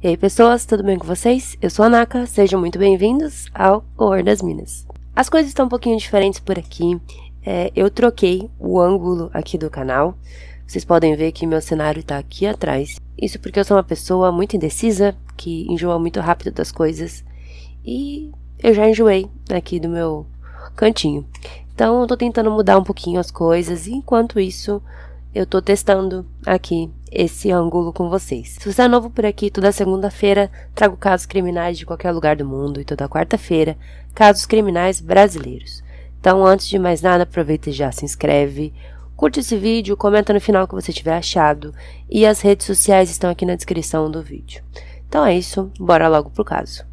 E aí, pessoas, tudo bem com vocês? Eu sou a Naka, sejam muito bem-vindos ao Horror das Minas. As coisas estão um pouquinho diferentes por aqui, é, eu troquei o ângulo aqui do canal, vocês podem ver que meu cenário está aqui atrás. Isso porque eu sou uma pessoa muito indecisa, que enjoa muito rápido das coisas, e eu já enjoei aqui do meu cantinho. Então, eu tô tentando mudar um pouquinho as coisas, e enquanto isso, eu tô testando aqui esse ângulo com vocês. Se você é novo por aqui, toda segunda-feira trago casos criminais de qualquer lugar do mundo e toda quarta-feira casos criminais brasileiros. Então, antes de mais nada, aproveita e já se inscreve, curte esse vídeo, comenta no final o que você tiver achado e as redes sociais estão aqui na descrição do vídeo. Então é isso, bora logo pro caso.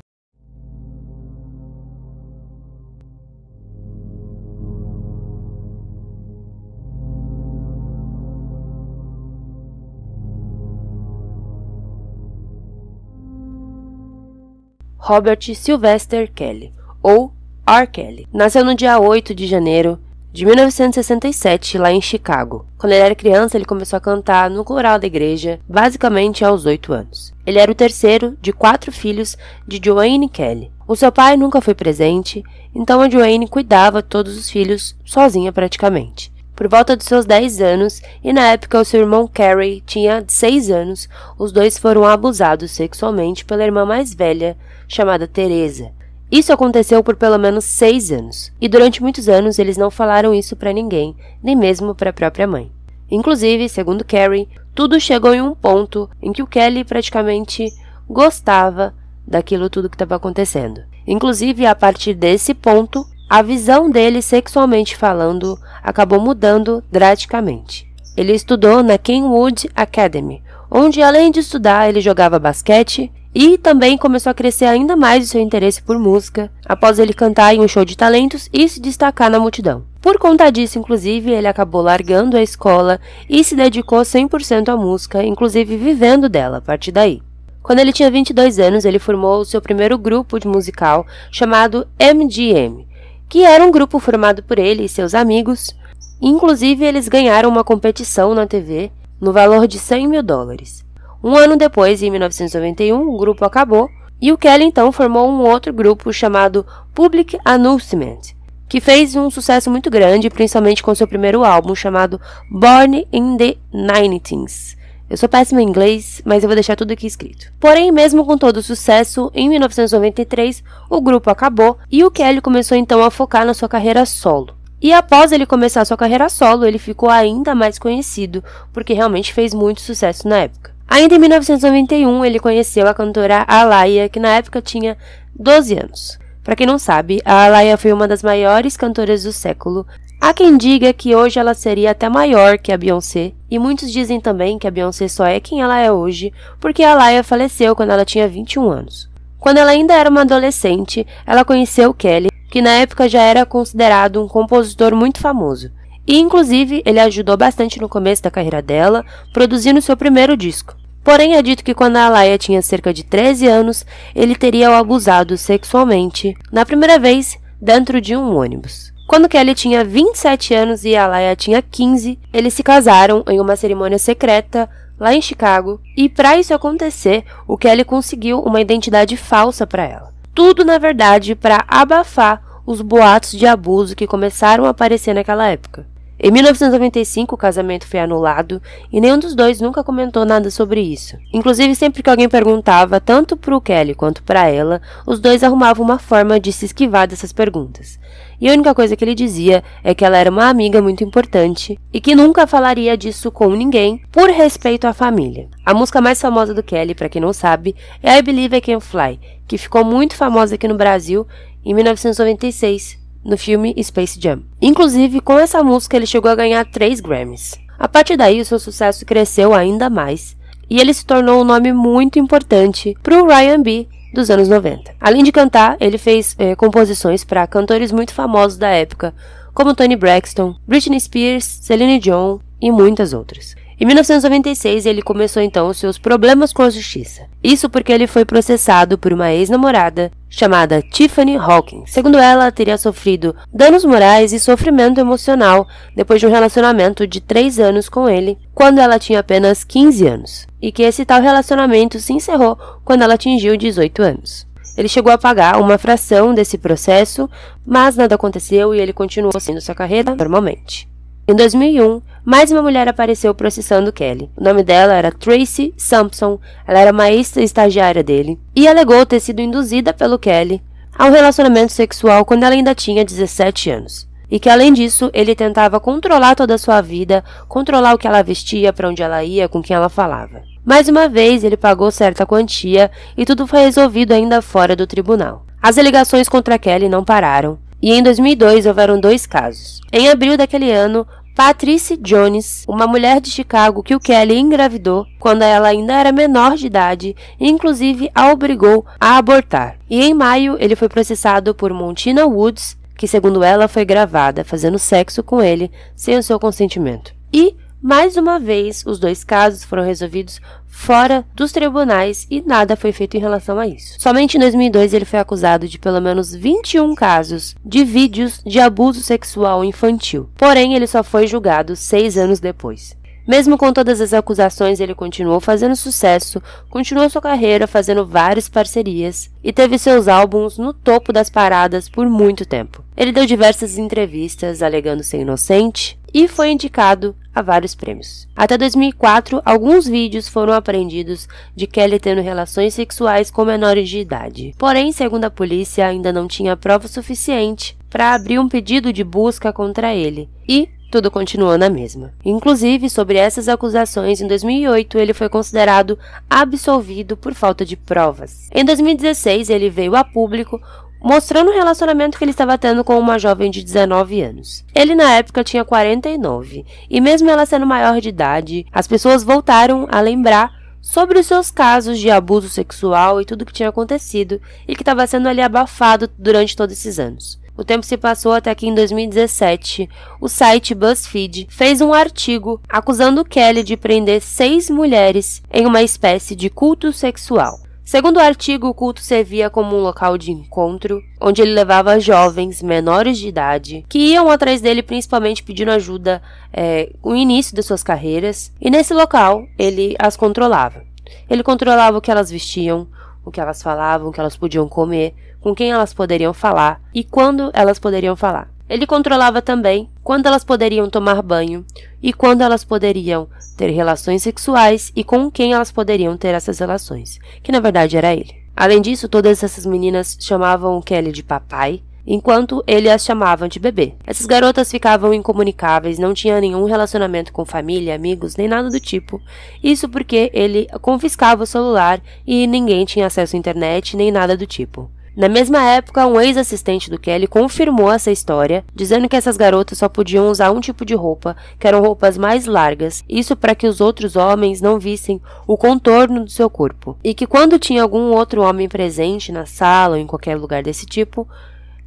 Robert Sylvester Kelly, ou R. Kelly. Nasceu no dia 8 de janeiro de 1967, lá em Chicago. Quando ele era criança, ele começou a cantar no coral da igreja, basicamente aos 8 anos. Ele era o terceiro de quatro filhos de Joanne Kelly. O seu pai nunca foi presente, então a Joanne cuidava todos os filhos sozinha praticamente. Por volta dos seus 10 anos, e na época o seu irmão Carrie tinha 6 anos, os dois foram abusados sexualmente pela irmã mais velha, chamada Teresa. Isso aconteceu por pelo menos 6 anos, e durante muitos anos eles não falaram isso para ninguém, nem mesmo para a própria mãe. Inclusive, segundo Carrie, tudo chegou em um ponto em que o Kelly praticamente gostava daquilo tudo que estava acontecendo. Inclusive, a partir desse ponto, a visão dele sexualmente falando acabou mudando drasticamente. Ele estudou na Kenwood Academy, onde além de estudar, ele jogava basquete e também começou a crescer ainda mais o seu interesse por música após ele cantar em um show de talentos e se destacar na multidão. Por conta disso, inclusive, ele acabou largando a escola e se dedicou 100% à música, inclusive vivendo dela a partir daí. Quando ele tinha 22 anos, ele formou o seu primeiro grupo de musical chamado MGM, que era um grupo formado por ele e seus amigos. Inclusive, eles ganharam uma competição na TV no valor de 100 mil dólares. Um ano depois, em 1991, o grupo acabou e o Kelly então formou um outro grupo chamado Public Announcement, que fez um sucesso muito grande, principalmente com seu primeiro álbum chamado Born in the Nineties, eu sou péssima em inglês, mas eu vou deixar tudo aqui escrito. Porém, mesmo com todo o sucesso, em 1993 o grupo acabou e o Kelly começou então a focar na sua carreira solo. E após ele começar sua carreira solo, ele ficou ainda mais conhecido, porque realmente fez muito sucesso na época. Ainda em 1991, ele conheceu a cantora Alaia, que na época tinha 12 anos. Para quem não sabe, a Alaia foi uma das maiores cantoras do século Há quem diga que hoje ela seria até maior que a Beyoncé, e muitos dizem também que a Beyoncé só é quem ela é hoje porque a Laia faleceu quando ela tinha 21 anos. Quando ela ainda era uma adolescente, ela conheceu Kelly, que na época já era considerado um compositor muito famoso. E inclusive ele ajudou bastante no começo da carreira dela, produzindo seu primeiro disco. Porém, é dito que quando a Laia tinha cerca de 13 anos, ele teria o abusado sexualmente, na primeira vez, dentro de um ônibus. Quando Kelly tinha 27 anos e Alaya tinha 15, eles se casaram em uma cerimônia secreta lá em Chicago, e para isso acontecer, o Kelly conseguiu uma identidade falsa para ela. Tudo, na verdade, para abafar os boatos de abuso que começaram a aparecer naquela época. Em 1995, o casamento foi anulado e nenhum dos dois nunca comentou nada sobre isso. Inclusive, sempre que alguém perguntava, tanto para o Kelly quanto para ela, os dois arrumavam uma forma de se esquivar dessas perguntas. E a única coisa que ele dizia é que ela era uma amiga muito importante e que nunca falaria disso com ninguém por respeito à família. A música mais famosa do Kelly, para quem não sabe, é I Believe I Can Fly, que ficou muito famosa aqui no Brasil em 1996 no filme Space Jam. Inclusive, com essa música ele chegou a ganhar 3 Grammys. A partir daí, o seu sucesso cresceu ainda mais e ele se tornou um nome muito importante para o Ryan B dos anos 90. Além de cantar, ele fez eh, composições para cantores muito famosos da época, como Tony Braxton, Britney Spears, Celine Dion e muitas outras. Em 1996, ele começou então seus problemas com a justiça. Isso porque ele foi processado por uma ex-namorada chamada Tiffany Hawking. Segundo ela, teria sofrido danos morais e sofrimento emocional depois de um relacionamento de 3 anos com ele, quando ela tinha apenas 15 anos, e que esse tal relacionamento se encerrou quando ela atingiu 18 anos. Ele chegou a pagar uma fração desse processo, mas nada aconteceu e ele continuou sendo sua carreira normalmente. Em 2001, mais uma mulher apareceu processando Kelly. O nome dela era Tracy Sampson, ela era maestra estagiária dele, e alegou ter sido induzida pelo Kelly a um relacionamento sexual quando ela ainda tinha 17 anos. E que além disso, ele tentava controlar toda a sua vida, controlar o que ela vestia, para onde ela ia, com quem ela falava. Mais uma vez, ele pagou certa quantia e tudo foi resolvido ainda fora do tribunal. As alegações contra Kelly não pararam e em 2002 houveram dois casos. Em abril daquele ano, Patrice Jones, uma mulher de Chicago que o Kelly engravidou quando ela ainda era menor de idade, inclusive a obrigou a abortar. E em maio, ele foi processado por Montina Woods, que segundo ela foi gravada fazendo sexo com ele sem o seu consentimento. E mais uma vez, os dois casos foram resolvidos fora dos tribunais e nada foi feito em relação a isso. Somente em 2002 ele foi acusado de pelo menos 21 casos de vídeos de abuso sexual infantil. Porém, ele só foi julgado seis anos depois. Mesmo com todas as acusações, ele continuou fazendo sucesso, continuou sua carreira fazendo várias parcerias e teve seus álbuns no topo das paradas por muito tempo. Ele deu diversas entrevistas alegando ser inocente, e foi indicado a vários prêmios. Até 2004, alguns vídeos foram apreendidos de Kelly tendo relações sexuais com menores de idade. Porém, segundo a polícia, ainda não tinha prova suficiente para abrir um pedido de busca contra ele. E tudo continuou na mesma. Inclusive, sobre essas acusações, em 2008 ele foi considerado absolvido por falta de provas. Em 2016, ele veio a público mostrando o relacionamento que ele estava tendo com uma jovem de 19 anos. Ele na época tinha 49, e mesmo ela sendo maior de idade, as pessoas voltaram a lembrar sobre os seus casos de abuso sexual e tudo o que tinha acontecido e que estava sendo ali abafado durante todos esses anos. O tempo se passou até que em 2017, o site BuzzFeed fez um artigo acusando Kelly de prender seis mulheres em uma espécie de culto sexual. Segundo o artigo, o culto servia como um local de encontro, onde ele levava jovens menores de idade que iam atrás dele principalmente pedindo ajuda é, no início das suas carreiras, e nesse local ele as controlava. Ele controlava o que elas vestiam, o que elas falavam, o que elas podiam comer, com quem elas poderiam falar e quando elas poderiam falar. Ele controlava também quando elas poderiam tomar banho e quando elas poderiam ter relações sexuais e com quem elas poderiam ter essas relações, que na verdade era ele. Além disso, todas essas meninas chamavam o Kelly de papai, enquanto ele as chamava de bebê. Essas garotas ficavam incomunicáveis, não tinham nenhum relacionamento com família, amigos, nem nada do tipo. Isso porque ele confiscava o celular e ninguém tinha acesso à internet, nem nada do tipo. Na mesma época, um ex-assistente do Kelly confirmou essa história, dizendo que essas garotas só podiam usar um tipo de roupa, que eram roupas mais largas, isso para que os outros homens não vissem o contorno do seu corpo, e que quando tinha algum outro homem presente na sala ou em qualquer lugar desse tipo,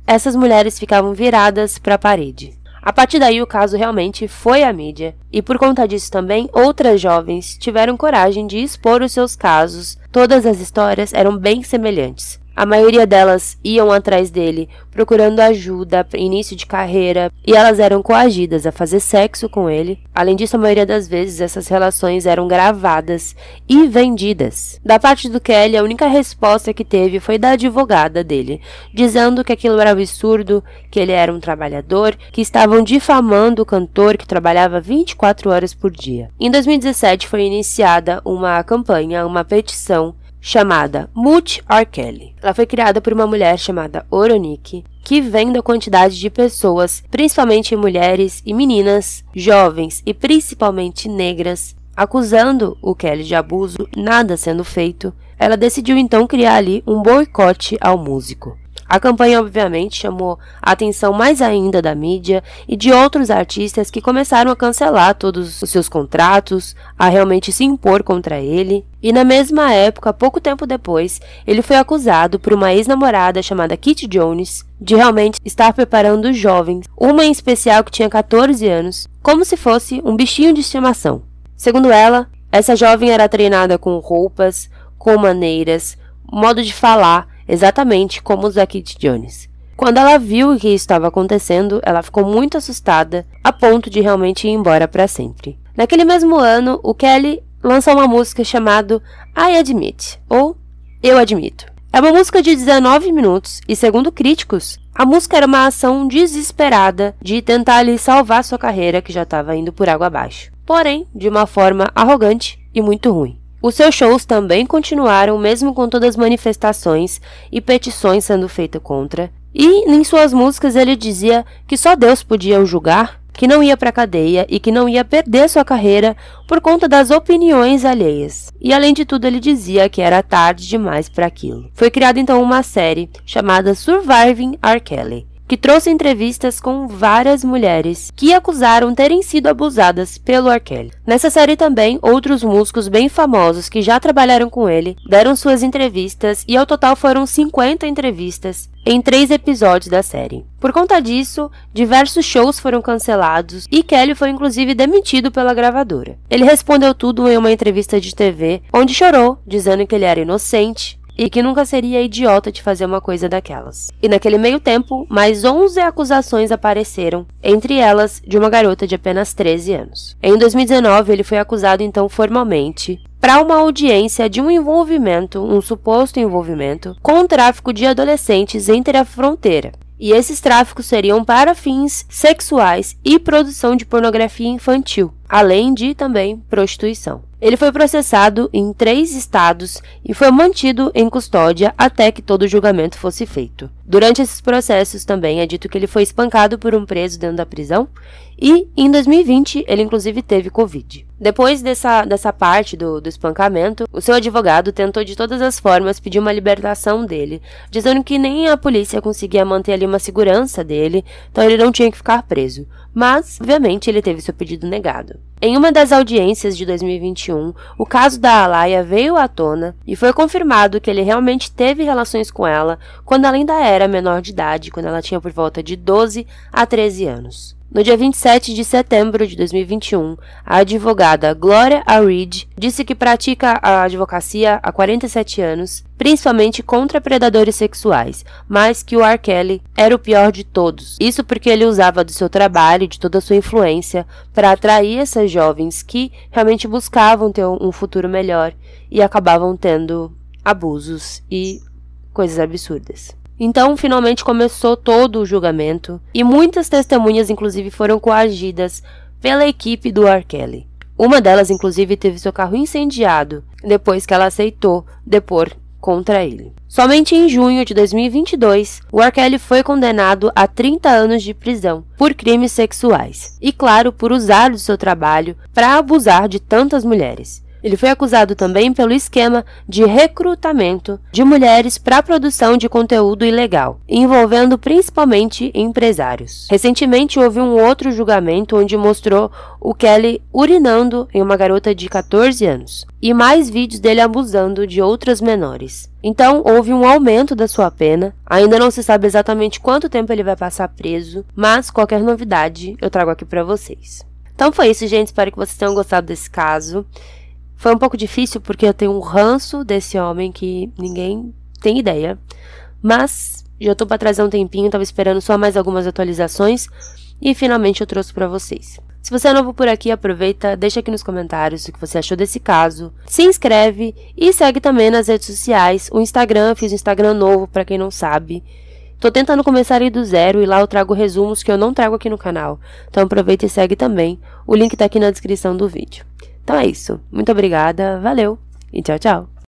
essas mulheres ficavam viradas para a parede. A partir daí, o caso realmente foi à mídia, e por conta disso também, outras jovens tiveram coragem de expor os seus casos. Todas as histórias eram bem semelhantes. A maioria delas iam atrás dele, procurando ajuda, início de carreira, e elas eram coagidas a fazer sexo com ele. Além disso, a maioria das vezes essas relações eram gravadas e vendidas. Da parte do Kelly, a única resposta que teve foi da advogada dele, dizendo que aquilo era um absurdo, que ele era um trabalhador, que estavam difamando o cantor que trabalhava 24 horas por dia. Em 2017 foi iniciada uma campanha, uma petição chamada Mut Kelly. Ela foi criada por uma mulher chamada Oronique, que vem da quantidade de pessoas, principalmente mulheres e meninas, jovens e principalmente negras, acusando o Kelly de abuso, nada sendo feito. Ela decidiu então criar ali um boicote ao músico. A campanha, obviamente, chamou a atenção mais ainda da mídia e de outros artistas que começaram a cancelar todos os seus contratos, a realmente se impor contra ele. E na mesma época, pouco tempo depois, ele foi acusado por uma ex-namorada chamada Kit Jones de realmente estar preparando jovens, uma em especial que tinha 14 anos, como se fosse um bichinho de estimação. Segundo ela, essa jovem era treinada com roupas, com maneiras, modo de falar exatamente como os da Jones. Quando ela viu o que estava acontecendo, ela ficou muito assustada, a ponto de realmente ir embora para sempre. Naquele mesmo ano, o Kelly lançou uma música chamada I Admit, ou Eu Admito. É uma música de 19 minutos e, segundo críticos, a música era uma ação desesperada de tentar lhe salvar sua carreira que já estava indo por água abaixo, porém de uma forma arrogante e muito ruim. Os seus shows também continuaram, mesmo com todas as manifestações e petições sendo feitas contra. E em suas músicas ele dizia que só Deus podia o julgar, que não ia para cadeia e que não ia perder sua carreira por conta das opiniões alheias. E além de tudo, ele dizia que era tarde demais para aquilo. Foi criada então uma série chamada Surviving R. Kelly que trouxe entrevistas com várias mulheres que acusaram terem sido abusadas pelo R. Kelly. Nessa série também, outros músicos bem famosos que já trabalharam com ele deram suas entrevistas e ao total foram 50 entrevistas em três episódios da série. Por conta disso, diversos shows foram cancelados e Kelly foi inclusive demitido pela gravadora. Ele respondeu tudo em uma entrevista de TV, onde chorou, dizendo que ele era inocente e que nunca seria idiota de fazer uma coisa daquelas. E naquele meio tempo, mais 11 acusações apareceram, entre elas de uma garota de apenas 13 anos. Em 2019, ele foi acusado então formalmente para uma audiência de um envolvimento, um suposto envolvimento, com o tráfico de adolescentes entre a fronteira e esses tráficos seriam para fins sexuais e produção de pornografia infantil, além de também prostituição. Ele foi processado em três estados e foi mantido em custódia até que todo o julgamento fosse feito. Durante esses processos também é dito que ele foi espancado por um preso dentro da prisão e em 2020 ele inclusive teve Covid. Depois dessa, dessa parte do, do espancamento, o seu advogado tentou de todas as formas pedir uma libertação dele, dizendo que nem a polícia conseguia manter ali uma segurança dele, então ele não tinha que ficar preso. Mas, obviamente, ele teve seu pedido negado. Em uma das audiências de 2021, o caso da Alaia veio à tona e foi confirmado que ele realmente teve relações com ela quando ela ainda era menor de idade, quando ela tinha por volta de 12 a 13 anos. No dia 27 de setembro de 2021, a advogada Gloria A. Reed disse que pratica a advocacia há 47 anos, principalmente contra predadores sexuais, mas que o R. Kelly era o pior de todos. Isso porque ele usava do seu trabalho e de toda a sua influência para atrair essas jovens que realmente buscavam ter um futuro melhor e acabavam tendo abusos e coisas absurdas. Então, finalmente começou todo o julgamento e muitas testemunhas, inclusive, foram coagidas pela equipe do R. Kelly. Uma delas, inclusive, teve seu carro incendiado depois que ela aceitou depor contra ele. Somente em junho de 2022, o R. Kelly foi condenado a 30 anos de prisão por crimes sexuais e, claro, por usar do seu trabalho para abusar de tantas mulheres. Ele foi acusado também pelo esquema de recrutamento de mulheres para a produção de conteúdo ilegal, envolvendo principalmente empresários. Recentemente houve um outro julgamento onde mostrou o Kelly urinando em uma garota de 14 anos e mais vídeos dele abusando de outras menores. Então, houve um aumento da sua pena. Ainda não se sabe exatamente quanto tempo ele vai passar preso, mas qualquer novidade eu trago aqui para vocês. Então foi isso, gente. Espero que vocês tenham gostado desse caso. Foi um pouco difícil porque eu tenho um ranço desse homem que ninguém tem ideia. Mas já tô para trazer um tempinho, tava esperando só mais algumas atualizações e finalmente eu trouxe para vocês. Se você é novo por aqui, aproveita, deixa aqui nos comentários o que você achou desse caso, se inscreve e segue também nas redes sociais, o Instagram, fiz um Instagram novo para quem não sabe. Tô tentando começar aí do zero e lá eu trago resumos que eu não trago aqui no canal. Então aproveita e segue também. O link tá aqui na descrição do vídeo. Então é isso. Muito obrigada, valeu e tchau, tchau!